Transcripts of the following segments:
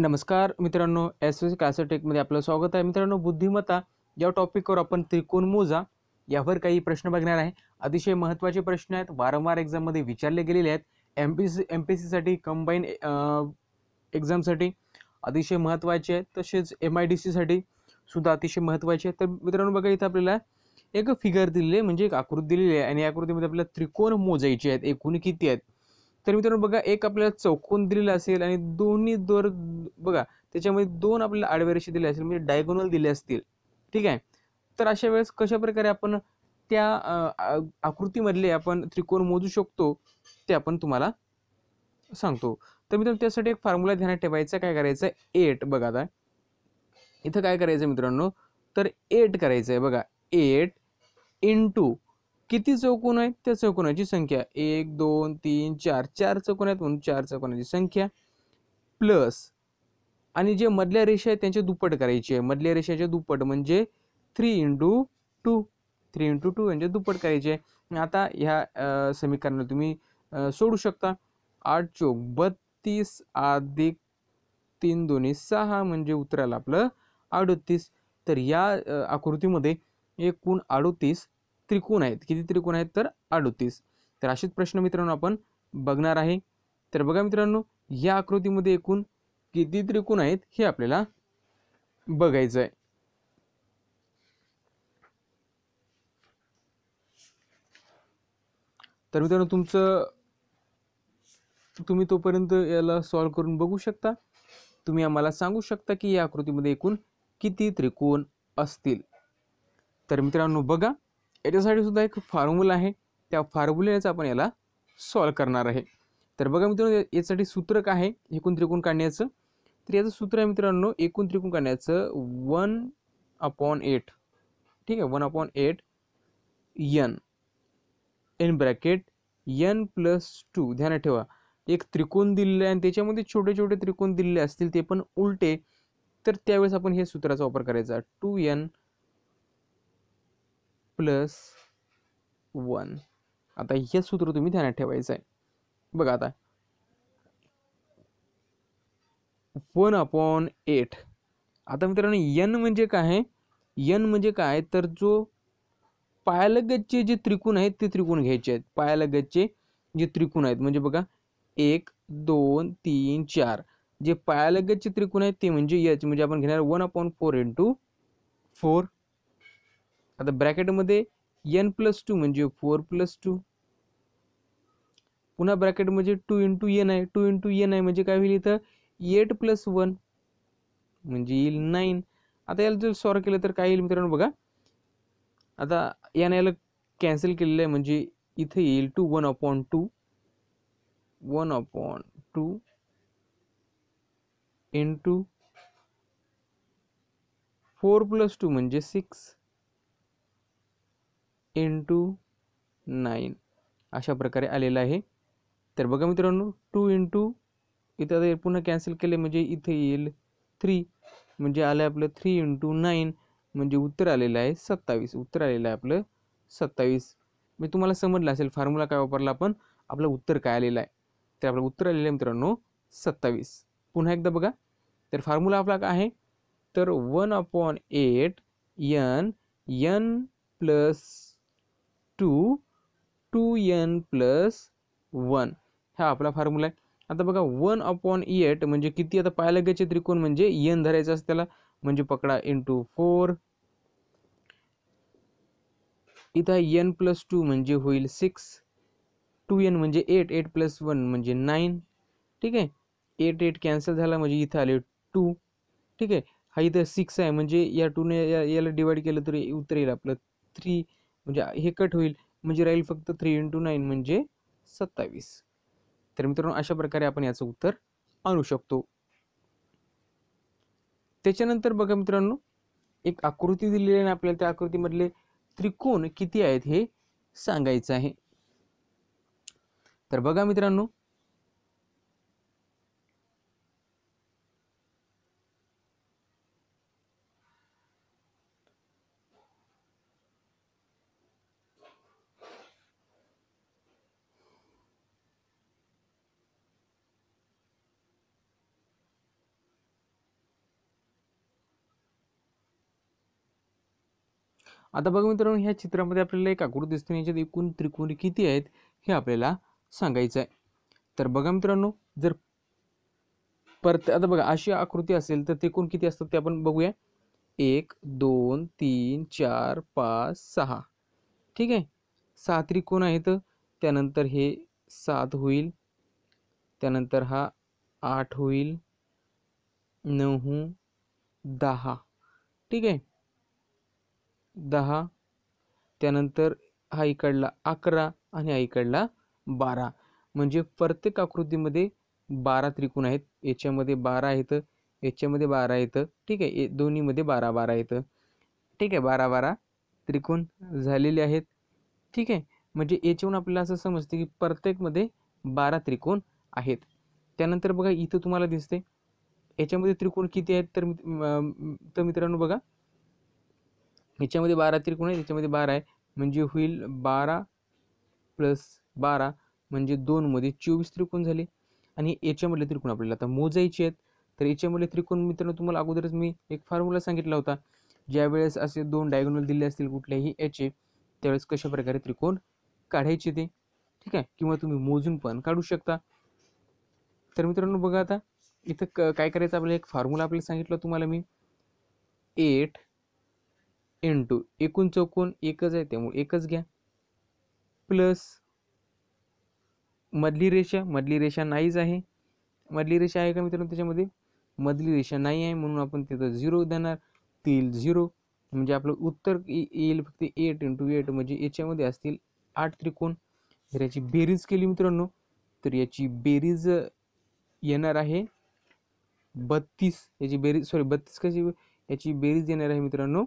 नमस्कार मित्रांनो S S कॅसेटेकमध्ये आपलं स्वागत आहे मित्रांनो बुद्धिमत्ता या टॉपिकवर आपण त्रिकोण मोजा यावर काही प्रश्न बघणार आहे अतिशय महत्त्वाचे प्रश्न आहेत वारंवार एक्झाममध्ये विचारले गेलेले आहेत M P C M P सीसाठी कंबाईन एक्झामसाठी अतिशय महत्त्वाचे आहेत तसेच एम आय डी सीसाठी सुद्धा अतिशय महत्त्वाचे आहेत तर मित्रांनो बघा इथं आपल्याला एक फिगर दिलेली आहे म्हणजे एक आकृती दिलेली आहे आणि या आकृतीमध्ये आपल्याला त्रिकोण मोजायचे आहेत एकूण किती आहेत तर मित्रांनो बघा एक आपल्याला चौकोन दिलेला असेल आणि दोन्ही दोर बघा त्याच्यामध्ये दोन आपल्याला आडव्या रेषा दिल्या असेल म्हणजे डायगोनल दिले असतील ठीक आहे तर अशा वेळेस कशा प्रकारे आपण त्या आकृतीमधले आपण त्रिकोण मोजू शकतो ते आपण तुम्हाला सांगतो तर मित्रांनो त्यासाठी एक फॉर्म्युला ध्यानात ठेवायचा काय करायचं आहे एट बघा आता इथं काय करायचं मित्रांनो तर एट करायचं आहे बघा एट इंटू किती चौकोन आहेत त्या चौकोनाची संख्या एक दोन तीन चार चार चौकोन आहेत म्हणून चार चौकोनाची संख्या प्लस आणि जे मधल्या रेषा आहेत त्यांचे दुप्पट करायची आहे मधल्या रेषाचे दुप्पट म्हणजे three into two three into two म्हणजे दुप्पट करायचे आहे आता ह्या समीकरणाला तुम्ही सोडू शकता आठ चौक बत्तीस अधिक तीन दोन्ही सहा म्हणजे उतरायला आपलं अडतीस तर या आकृतीमध्ये एकूण अडतीस त्रिकोण आहेत किती त्रिकोण आहेत तर अडोतीस तर असेच प्रश्न मित्रांनो आपण बघणार आहे तर बघा मित्रांनो या आकृतीमध्ये एकूण किती त्रिकोण आहेत हे आपल्याला बघायचं आहे तर मित्रांनो तुमचं तुम्ही तोपर्यंत याला सॉल्व करून बघू शकता तुम्ही आम्हाला सांगू शकता की या आकृतीमध्ये एकूण किती त्रिकोण असतील तर मित्रांनो बघा याच्यासाठी सुद्धा एक फॉर्म्युला आहे त्या फॉर्म्युलेच आपण याला सॉल्व करणार आहे तर बघा मित्रांनो यासाठी सूत्र काय आहे एकूण त्रिकोण काढण्याचं तर याचं सूत्र आहे मित्रांनो एकूण त्रिकोण काढण्याचं वन अपॉन एट ठीक आहे one upon eight n n bracket n plus two ध्यानात ठेवा एक त्रिकोण दिलेलं आहे आणि त्याच्यामध्ये छोटे छोटे त्रिकोण दिलेले असतील ते पण उलटे तर त्यावेळेस आपण हे सूत्राचा वापर करायचा टू यन प्लस वन आता हे सूत्र तुम्ही ध्यानात ठेवायचं आहे बघा आता वन अपॉन एट आता मित्रांनो यन म्हणजे काय यन म्हणजे काय तर जो पायालगतचे जे त्रिकोण आहेत ते त्रिकोण घ्यायचे आहेत पायालगतचे जे त्रिकोण आहेत म्हणजे बघा एक दोन तीन चार जे पायालगतचे त्रिकोण आहेत ते म्हणजे यच म्हणजे आपण घेणार one upon four into four आता ब्रॅकेटमध्ये एन प्लस टू म्हणजे फोर प्लस टू पुन्हा ब्रॅकेट म्हणजे टू इंटू एन आहे टू इंटू एन आहे म्हणजे काय होईल इथं एट प्लस वन म्हणजे येईल नाईन आता याला जर सॉर केलं तर काय येईल मित्रांनो बघा आता याने याला कॅन्सल केलेलं आहे म्हणजे इथे येईल two one upon two one upon two into four plus two म्हणजे सिक्स इंटू नाईन अशा प्रकारे आलेलं आहे तर बघा मित्रांनो टू इंटू इथं पुन्हा कॅन्सल केले म्हणजे इथे येईल थ्री म्हणजे आलं आपलं थ्री इंटू नाईन म्हणजे उत्तर आलेलं आहे सत्तावीस उत्तर आलेलं आहे आपलं सत्तावीस मी तुम्हाला समजलं असेल फॉर्म्युला काय वापरला आपण आपलं उत्तर काय आलेलं आहे तर आपलं उत्तर आलेलं आहे मित्रांनो सत्तावीस पुन्हा एकदा बघा तर फॉर्म्युला आपला काय आहे तर one upon eight n n plus two two n plus one हा आपला फॉर्म्युला आहे आता बघा वन अपॉन एट म्हणजे किती आता पायलगाचे त्रिकोण म्हणजे एन धरायचं असतं त्याला म्हणजे पकडा इन टू फोर इथं एन प्लस टू म्हणजे होईल सिक्स टू एन म्हणजे एट एट प्लस वन म्हणजे नाईन ठीक आहे एट एट कॅन्सल झाला म्हणजे इथं आले टू ठीक आहे हा इथं सिक्स आहे म्हणजे या टूने याला डिवाईड केलं तरी उतरेल येईल आपलं थ्री म्हणजे हे कट होईल म्हणजे राहील फक्त थ्री इंटू नाईन म्हणजे सत्तावीस तर मित्रांनो अशा प्रकारे आपण याचं उत्तर आणू शकतो त्याच्यानंतर बघा मित्रांनो एक आकृती दिलेली आहे आपल्याला त्या आकृतीमधले त्रिकोण किती आहेत हे सांगायचं आहे तर बघा मित्रांनो आता बघा मित्रांनो ह्या चित्रामध्ये आपल्याला एक आकृती दिसते याच्यात एकूण त्रिकोण किती आहेत हे आपल्याला सांगायचं आहे तर बघा मित्रांनो जर परत आता बघा अशी आकृती असेल तर त्रिकोण किती असतात ते आपण बघूया एक दोन तीन चार पाच सहा ठीक आहे सहा त्रिकोण आहेत त्यानंतर हे सात होईल त्यानंतर हा आठ होईल नऊ दहा ठीक आहे दहा त्यानंतर हा इकडला अकरा आणि हा इकडला बारा म्हणजे प्रत्येक आकृतीमध्ये बारा त्रिकोण आहेत याच्यामध्ये बारा आहेत याच्यामध्ये बारा येतं ठीक आहे दोन्हीमध्ये बारा बारा येतं ठीक आहे बारा बारा त्रिकोण झालेले आहेत ठीक आहे म्हणजे याच्याहून आपल्याला असं समजते की प्रत्येकमध्ये बारा त्रिकोण आहेत त्यानंतर बघा इथं तुम्हाला दिसते याच्यामध्ये त्रिकोण किती आहेत तर तर मित्रांनो बघा ह्याच्यामध्ये बारा त्रिकोण आहे त्याच्यामध्ये बारा आहे म्हणजे होईल बारा प्लस बारा म्हणजे दोनमध्ये चोवीस त्रिकोण झाले आणि याच्यामधले त्रिकोण आपल्याला आता मोजायचे आहेत तर याच्यामधले त्रिकोण मित्रांनो तुम्हाला अगोदरच मी एक फॉर्म्युला सांगितला होता ज्यावेळेस असे दोन डायगोनल दिले असतील कुठल्याही याचे त्यावेळेस कशा प्रकारे त्रिकोण काढायचे ते ठीक आहे किंवा तुम्ही मोजून पण काढू शकता तर मित्रांनो बघा आता इथं क काय करायचं आपल्याला एक फॉर्म्युला आपल्याला सांगितलं तुम्हाला मी एट इंटू एकूण चौकोन एकच आहे त्यामुळे एकच घ्या प्लस मधली रेषा मधली रेषा नाहीच आहे मधली रेषा आहे का मित्रांनो त्याच्यामध्ये मधली रेषा नाही आहे म्हणून आपण तिथं झिरो देणार तील झिरो म्हणजे आपलं उत्तर येईल फक्त एट इंटू एट म्हणजे याच्यामध्ये असतील आठ त्रिकोण जर याची बेरीज केली मित्रांनो तर याची बेरीज येणार आहे बत्तीस याची बेरीज सॉरी बत्तीस कशी याची बेरीज येणार आहे मित्रांनो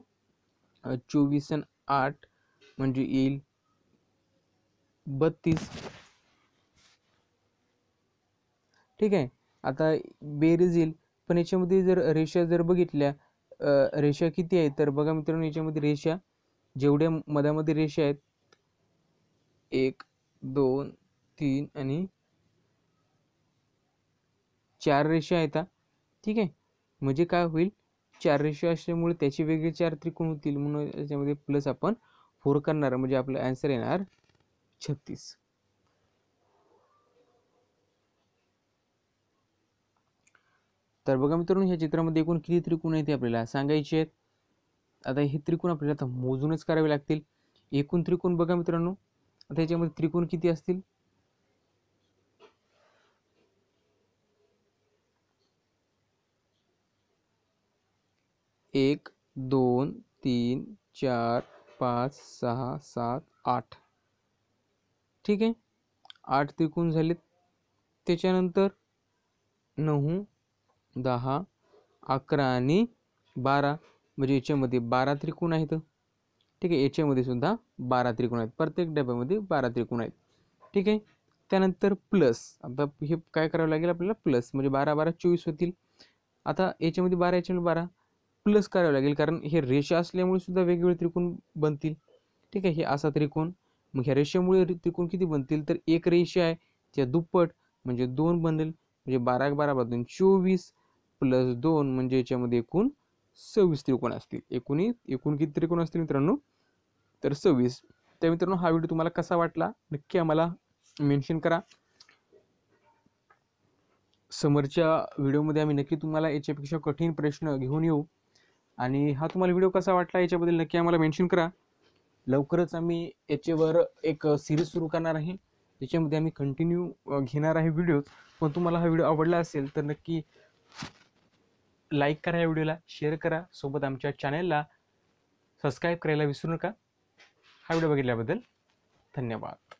चोवीस आणि आठ म्हणजे येईल बत्तीस ठीक आहे आता बेरीज येईल पण याच्यामध्ये जर रेषा जर बघितल्या रेषा किती आहे तर बघा मित्रांनो याच्यामध्ये रेषा जेवढ्या मधामध्ये रेषा आहेत एक दोन तीन आणि चार रेषा आहेत ठीक आहे म्हणजे काय होईल चार रेशो असल्यामुळे त्याचे वेगळे चार त्रिकोण होतील म्हणून याच्यामध्ये प्लस आपण फोर करणार म्हणजे आपलं ॲन्सर येणार छत्तीस तर बघा मित्रांनो ह्या चित्रामध्ये एकूण किती त्रिकोण आहेत ते आपल्याला सांगायचे आहेत आता हे त्रिकोण आपल्याला आता मोजूनच करावे लागतील एकूण त्रिकोण बघा मित्रांनो आता याच्यामध्ये त्रिकोण किती असतील एक दोन तीन चार पाच सहा सात आठ ठीक आहे आठ त्रिकोण झाले त्याच्यानंतर नऊ दहा अकरा आणि बारा म्हणजे याच्यामध्ये बारा त्रिकोण आहेत ठीक आहे याच्यामध्ये सुद्धा बारा त्रिकोण आहेत प्रत्येक डब्यामध्ये बारा त्रिकोण आहेत ठीक आहे त्यानंतर प्लस आता हे काय करावं लागेल आपल्याला प्लस म्हणजे बारा बारा चोवीस होतील आता याच्यामध्ये बारा याच्यामध्ये बारा प्लस करावं लागेल कारण हे रेषा असल्यामुळे सुद्धा वेगवेगळे त्रिकोण बनतील ठीक आहे हे असा त्रिकोण मग ह्या रेषेमुळे त्रिकोण किती बनतील तर एक रेषा आहे त्या दुप्पट म्हणजे दोन बनेल म्हणजे बारा बारा बाजून चोवीस प्लस दोन म्हणजे याच्यामध्ये एकूण सव्वीस त्रिकोण असतील एकूण एकूण किती त्रिकोण असतील मित्रांनो तर सव्वीस तर मित्रांनो हा व्हिडिओ तुम्हाला कसा वाटला नक्की आम्हाला मेन्शन करा समोरच्या व्हिडिओमध्ये आम्ही नक्की तुम्हाला याच्यापेक्षा कठीण प्रश्न घेऊन येऊ आणि हा तुम्हाला व्हिडिओ कसा वाटला याच्याबद्दल नक्की आम्हाला मेन्शन करा लवकरच आम्ही याच्यावर एक सिरीज सुरू करणार आहे त्याच्यामध्ये आम्ही कंटिन्यू घेणार आहे व्हिडिओज पण तुम्हाला हा व्हिडिओ आवडला असेल तर नक्की लाईक करा या व्हिडिओला शेअर करा सोबत आमच्या चॅनलला सबस्क्राईब करायला विसरू नका हा व्हिडिओ बघितल्याबद्दल धन्यवाद